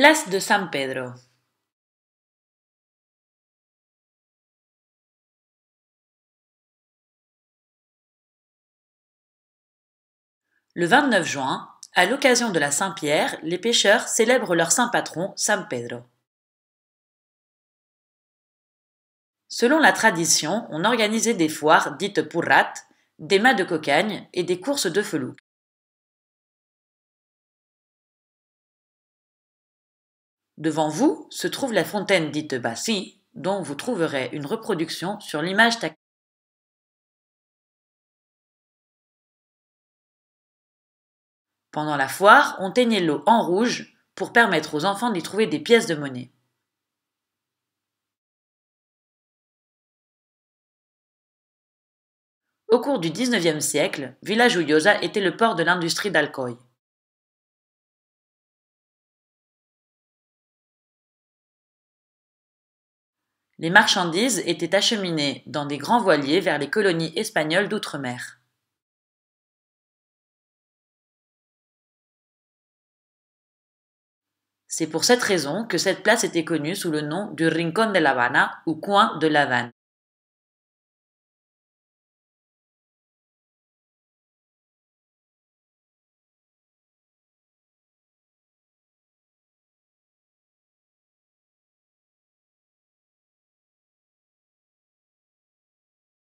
Place de San Pedro. Le 29 juin, à l'occasion de la Saint-Pierre, les pêcheurs célèbrent leur saint patron, San Pedro. Selon la tradition, on organisait des foires dites pourrates, des mâts de cocagne et des courses de feloux. Devant vous se trouve la fontaine dite Bassi, dont vous trouverez une reproduction sur l'image Pendant la foire, on teignait l'eau en rouge pour permettre aux enfants d'y trouver des pièces de monnaie. Au cours du XIXe siècle, Village Uyosa était le port de l'industrie d'Alcoy. Les marchandises étaient acheminées dans des grands voiliers vers les colonies espagnoles d'outre-mer. C'est pour cette raison que cette place était connue sous le nom du Rincón de la Habana ou coin de La Havane.